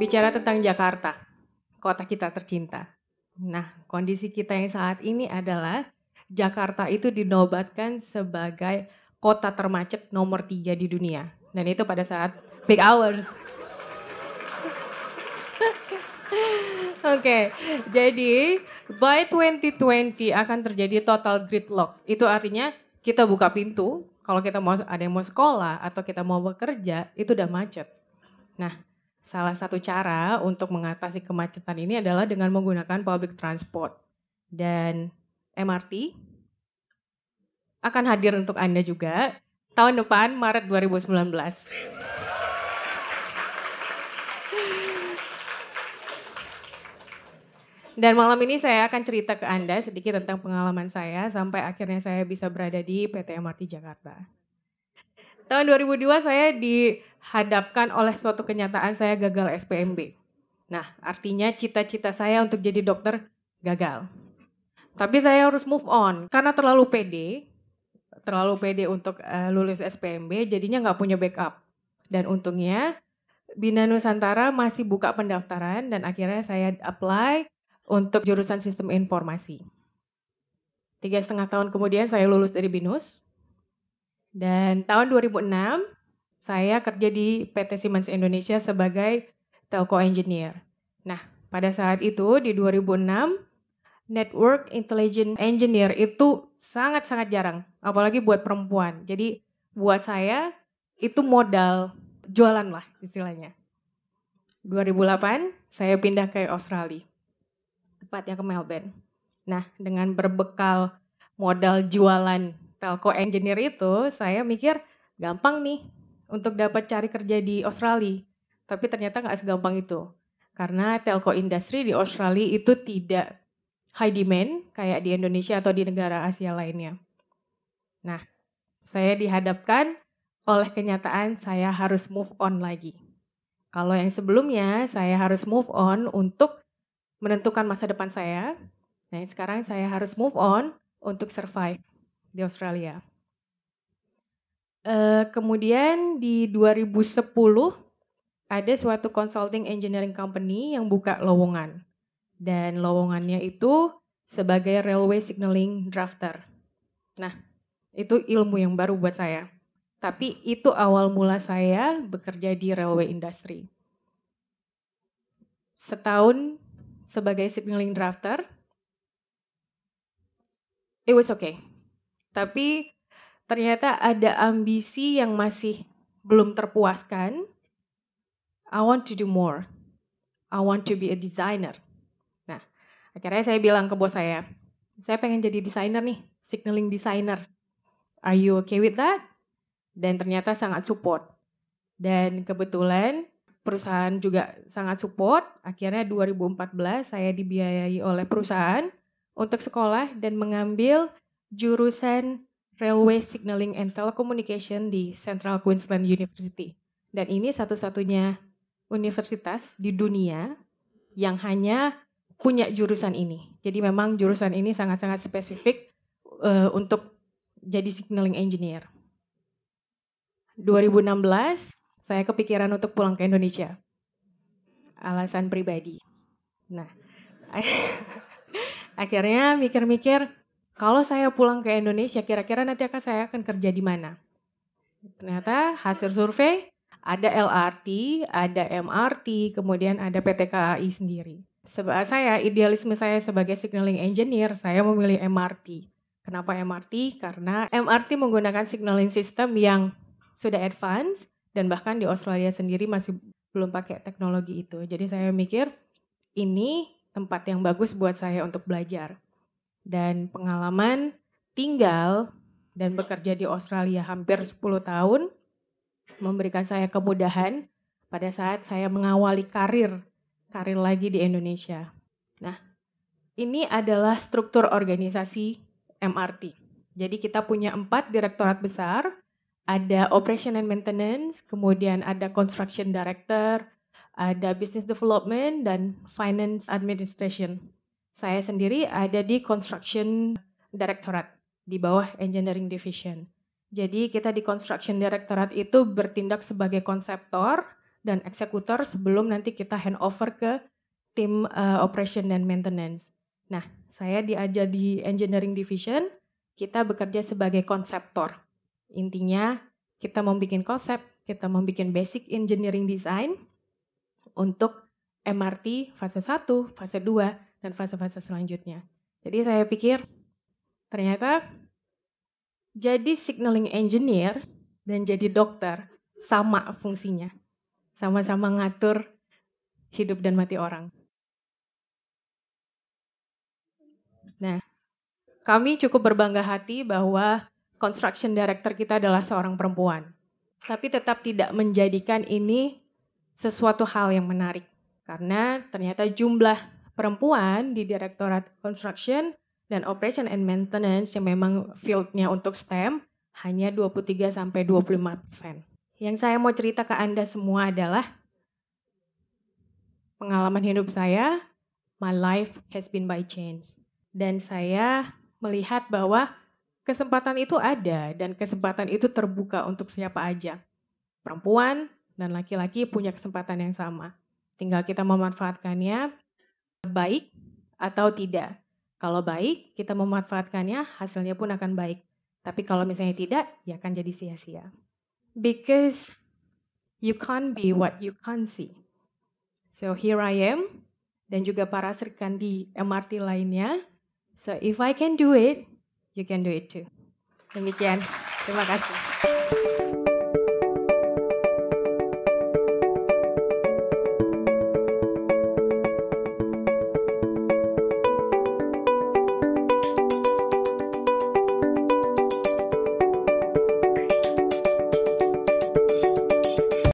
bicara tentang Jakarta, kota kita tercinta. Nah, kondisi kita yang saat ini adalah Jakarta itu dinobatkan sebagai kota termacet nomor tiga di dunia. Dan itu pada saat peak hours. Oke, okay, jadi by 2020 akan terjadi total gridlock. Itu artinya kita buka pintu, kalau kita mau ada yang mau sekolah atau kita mau bekerja, itu udah macet. Nah, Salah satu cara untuk mengatasi kemacetan ini adalah dengan menggunakan public transport. Dan MRT akan hadir untuk Anda juga tahun depan Maret 2019. Dan malam ini saya akan cerita ke Anda sedikit tentang pengalaman saya sampai akhirnya saya bisa berada di PT MRT Jakarta. Tahun 2002 saya di dihadapkan oleh suatu kenyataan saya gagal SPMB. Nah, artinya cita-cita saya untuk jadi dokter gagal. Tapi saya harus move on karena terlalu pede, terlalu pede untuk uh, lulus SPMB, jadinya nggak punya backup. Dan untungnya Bina Nusantara masih buka pendaftaran dan akhirnya saya apply untuk jurusan sistem informasi. Tiga setengah tahun kemudian saya lulus dari BINUS. Dan tahun 2006 saya kerja di PT Siemens Indonesia sebagai telco engineer. Nah, pada saat itu di 2006 network intelligent engineer itu sangat-sangat jarang, apalagi buat perempuan. Jadi buat saya itu modal jualan lah istilahnya. 2008 saya pindah ke Australia, tepatnya ke Melbourne. Nah, dengan berbekal modal jualan telco engineer itu, saya mikir gampang nih untuk dapat cari kerja di Australia. Tapi ternyata nggak segampang itu. Karena telco industri di Australia itu tidak high demand kayak di Indonesia atau di negara Asia lainnya. Nah, saya dihadapkan oleh kenyataan saya harus move on lagi. Kalau yang sebelumnya saya harus move on untuk menentukan masa depan saya. Nah, sekarang saya harus move on untuk survive di Australia. Eh, kemudian di 2010 ada suatu consulting engineering company yang buka lowongan. Dan lowongannya itu sebagai railway signaling drafter. Nah, itu ilmu yang baru buat saya. Tapi itu awal mula saya bekerja di railway industry. Setahun sebagai signaling drafter, it was okay. Tapi ternyata ada ambisi yang masih belum terpuaskan. I want to do more. I want to be a designer. Nah, akhirnya saya bilang ke bos saya, saya pengen jadi desainer nih, signaling designer. Are you okay with that? Dan ternyata sangat support. Dan kebetulan perusahaan juga sangat support. Akhirnya 2014 saya dibiayai oleh perusahaan untuk sekolah dan mengambil jurusan Railway Signaling and Telecommunication di Central Queensland University. Dan ini satu-satunya universitas di dunia yang hanya punya jurusan ini. Jadi memang jurusan ini sangat-sangat spesifik uh, untuk jadi signaling engineer. 2016 saya kepikiran untuk pulang ke Indonesia. Alasan pribadi. Nah, akhirnya mikir-mikir kalau saya pulang ke Indonesia kira-kira nanti akan saya akan kerja di mana? Ternyata hasil survei ada LRT, ada MRT, kemudian ada PT KAI sendiri. Sebab saya idealisme saya sebagai signaling engineer, saya memilih MRT. Kenapa MRT? Karena MRT menggunakan signaling system yang sudah advance dan bahkan di Australia sendiri masih belum pakai teknologi itu. Jadi saya mikir ini tempat yang bagus buat saya untuk belajar dan pengalaman tinggal dan bekerja di Australia hampir 10 tahun memberikan saya kemudahan pada saat saya mengawali karir karir lagi di Indonesia. Nah, ini adalah struktur organisasi MRT. Jadi kita punya empat direktorat besar, ada operation and maintenance, kemudian ada construction director, ada business development dan finance administration. Saya sendiri ada di Construction Directorate di bawah Engineering Division. Jadi kita di Construction Directorate itu bertindak sebagai konseptor dan eksekutor sebelum nanti kita handover ke tim uh, operation dan maintenance. Nah, saya diajak di Engineering Division, kita bekerja sebagai konseptor. Intinya kita mau bikin konsep, kita mau bikin basic engineering design untuk MRT fase 1, fase 2, dan fase-fase selanjutnya. Jadi saya pikir ternyata jadi signaling engineer dan jadi dokter sama fungsinya. Sama-sama ngatur hidup dan mati orang. Nah, kami cukup berbangga hati bahwa construction director kita adalah seorang perempuan. Tapi tetap tidak menjadikan ini sesuatu hal yang menarik. Karena ternyata jumlah perempuan di Direktorat Construction dan Operation and Maintenance yang memang fieldnya untuk STEM hanya 23 sampai 25 persen. Yang saya mau cerita ke Anda semua adalah pengalaman hidup saya, my life has been by change. Dan saya melihat bahwa kesempatan itu ada dan kesempatan itu terbuka untuk siapa aja. Perempuan dan laki-laki punya kesempatan yang sama. Tinggal kita memanfaatkannya baik atau tidak. Kalau baik, kita memanfaatkannya, hasilnya pun akan baik. Tapi kalau misalnya tidak, ya akan jadi sia-sia. Because you can't be what you can't see. So here I am, dan juga para serikan di MRT lainnya. So if I can do it, you can do it too. Demikian, terima kasih.